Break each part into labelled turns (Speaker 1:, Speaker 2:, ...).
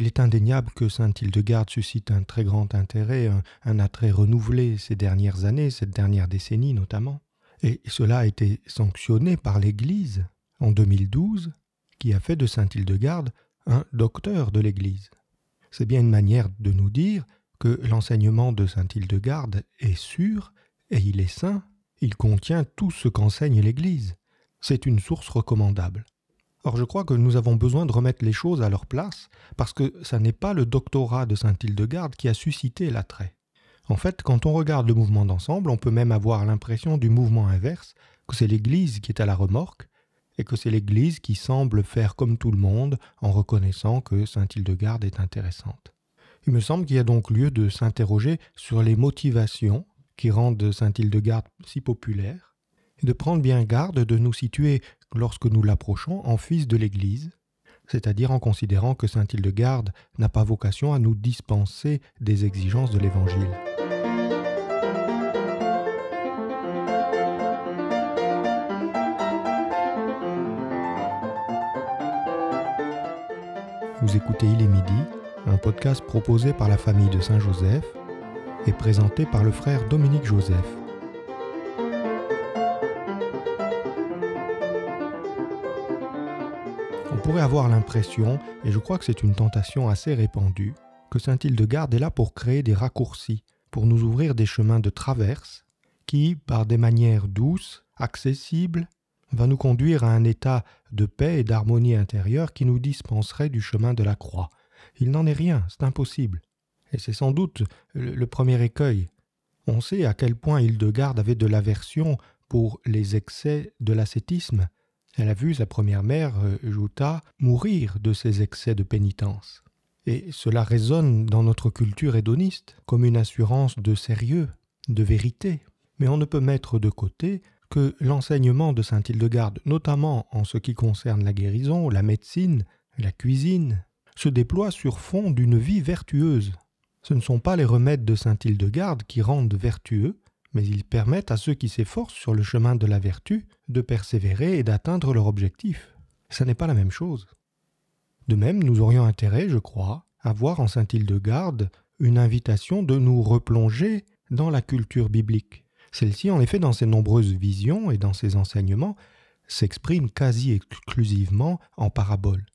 Speaker 1: Il est indéniable que Saint-Hildegarde suscite un très grand intérêt, un, attrait renouvelé ces dernières années, cette dernière décennie notamment. Et cela a été sanctionné par l'Église en 2012, qui a fait de Saint-Hildegarde un docteur de l'Église. C'est bien une manière de nous dire que l'enseignement de Saint-Hildegarde est sûr et il est saint, il contient tout ce qu'enseigne l'Église. C'est une source recommandable. Or, je crois que nous avons besoin de remettre les choses à leur place, parce que ça n'est pas le doctorat de Saint-Hildegarde qui a suscité l'attrait. En fait, quand on regarde le mouvement d'ensemble, on peut même avoir l'impression du mouvement inverse, que c'est l'Église qui est à la remorque, et que c'est l'Église qui semble faire comme tout le monde en reconnaissant que Saint-Hildegarde est intéressante. Il me semble qu'il y a donc lieu de s'interroger sur les motivations qui rendent Saint-Hildegarde si populaire, et de prendre bien garde de nous situer lorsque nous l'approchons en fils de l'Église, c'est-à-dire en considérant que Saint Hildegarde n'a pas vocation à nous dispenser des exigences de l'Évangile. Vous écoutez Il est midi, un podcast proposé par la famille de Saint-Joseph et présenté par le frère Dominique Joseph. pourrait avoir l'impression, et je crois que c'est une tentation assez répandue, que Saint-Hildegarde est là pour créer des raccourcis, pour nous ouvrir des chemins de traverse, qui, par des manières douces, accessibles, va nous conduire à un état de paix et d'harmonie intérieure qui nous dispenserait du chemin de la croix. Il n'en est rien, c'est impossible. Et c'est sans doute le premier écueil. On sait à quel point Hildegarde avait de l'aversion pour les excès de l'ascétisme, elle a vu sa première mère, euh, Jouta, mourir de ses excès de pénitence. Et cela résonne dans notre culture hédoniste comme une assurance de sérieux, de vérité. Mais on ne peut mettre de côté que l'enseignement de Saint Hildegarde, notamment en ce qui concerne la guérison, la médecine, la cuisine, se déploie sur fond d'une vie vertueuse. Ce ne sont pas les remèdes de Saint Hildegarde qui rendent vertueux, mais ils permettent à ceux qui s'efforcent sur le chemin de la vertu de persévérer et d'atteindre leur objectif. Ce n'est pas la même chose. De même, nous aurions intérêt, je crois, à voir en saint Hildegarde une invitation de nous replonger dans la culture biblique. Celle-ci, en effet, dans ses nombreuses visions et dans ses enseignements, s'exprime quasi exclusivement en paraboles.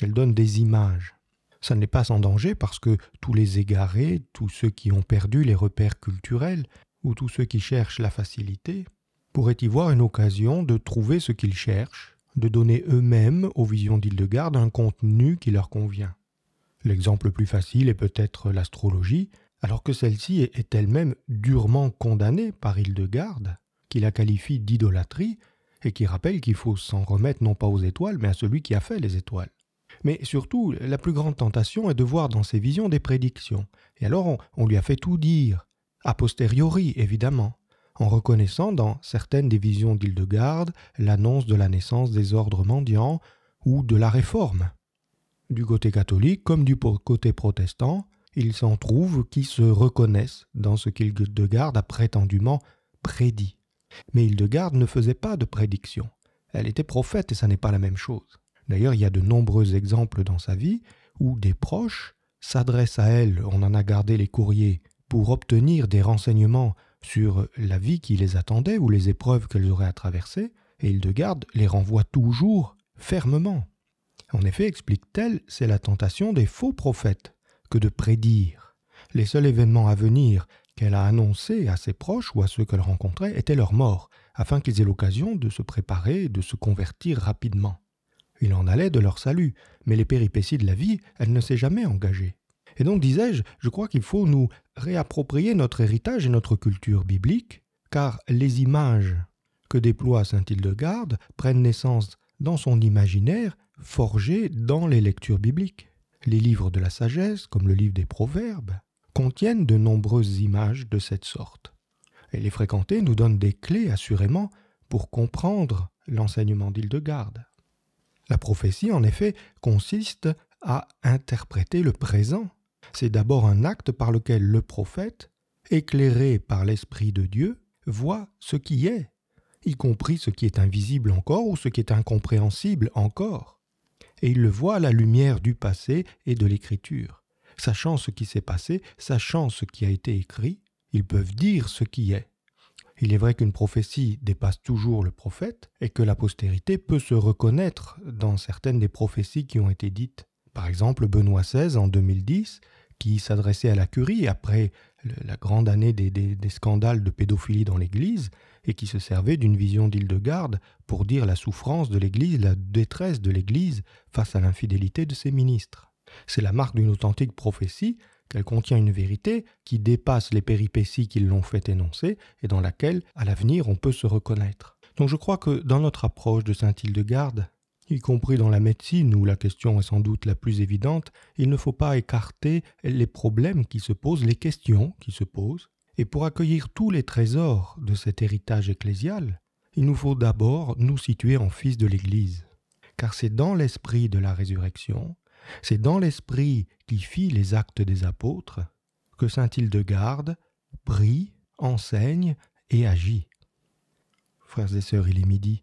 Speaker 1: Elle donne des images. Ça n'est pas sans danger parce que tous les égarés, tous ceux qui ont perdu les repères culturels, ou tous ceux qui cherchent la facilité, pourraient y voir une occasion de trouver ce qu'ils cherchent, de donner eux-mêmes aux visions d'Hildegarde un contenu qui leur convient. L'exemple le plus facile est peut-être l'astrologie, alors que celle-ci est elle-même durement condamnée par Hildegarde, qui la qualifie d'idolâtrie et qui rappelle qu'il faut s'en remettre non pas aux étoiles, mais à celui qui a fait les étoiles. Mais surtout, la plus grande tentation est de voir dans ses visions des prédictions. Et alors on lui a fait tout dire, a posteriori évidemment, en reconnaissant dans certaines des visions d'Hildegarde l'annonce de la naissance des ordres mendiants ou de la réforme. Du côté catholique comme du côté protestant, il s'en trouve qui se reconnaissent dans ce qu'Hildegarde a prétendument prédit. Mais Hildegarde ne faisait pas de prédiction. Elle était prophète et ça n'est pas la même chose. D'ailleurs, il y a de nombreux exemples dans sa vie où des proches s'adressent à elle, on en a gardé les courriers pour obtenir des renseignements sur la vie qui les attendait ou les épreuves qu'elles auraient à traverser, et Hildegarde les renvoie toujours fermement. En effet, explique-t-elle, c'est la tentation des faux prophètes que de prédire. Les seuls événements à venir qu'elle a annoncés à ses proches ou à ceux qu'elle rencontrait étaient leur mort, afin qu'ils aient l'occasion de se préparer et de se convertir rapidement. Il en allait de leur salut, mais les péripéties de la vie, elle ne s'est jamais engagée. Et donc, disais-je, je crois qu'il faut nous réapproprier notre héritage et notre culture biblique, car les images que déploie saint Hildegarde prennent naissance dans son imaginaire forgé dans les lectures bibliques. Les livres de la sagesse, comme le livre des Proverbes, contiennent de nombreuses images de cette sorte. Et les fréquenter nous donne des clés, assurément, pour comprendre l'enseignement d'Hildegarde. La prophétie, en effet, consiste à interpréter le présent c'est d'abord un acte par lequel le prophète, éclairé par l'Esprit de Dieu, voit ce qui est, y compris ce qui est invisible encore ou ce qui est incompréhensible encore. Et il le voit à la lumière du passé et de l'écriture. Sachant ce qui s'est passé, sachant ce qui a été écrit, ils peuvent dire ce qui est. Il est vrai qu'une prophétie dépasse toujours le prophète et que la postérité peut se reconnaître dans certaines des prophéties qui ont été dites. Par exemple, Benoît XVI, en 2010, qui s'adressait à la curie après la grande année des, scandales de pédophilie dans l'Église, et qui se servait d'une vision d'Île-de-Garde pour dire la souffrance de l'Église, la détresse de l'Église face à l'infidélité de ses ministres. C'est la marque d'une authentique prophétie qu'elle contient une vérité qui dépasse les péripéties qui l'ont fait énoncer et dans laquelle, à l'avenir, on peut se reconnaître. Donc je crois que dans notre approche de saint garde y compris dans la médecine, où la question est sans doute la plus évidente, il ne faut pas écarter les problèmes qui se posent, les questions qui se posent. Et pour accueillir tous les trésors de cet héritage ecclésial, il nous faut d'abord nous situer en fils de l'Église. Car c'est dans l'esprit de la résurrection, c'est dans l'esprit qui fit les actes des apôtres, que Saint Hildegarde prie, enseigne et agit. Frères et sœurs, il est midi.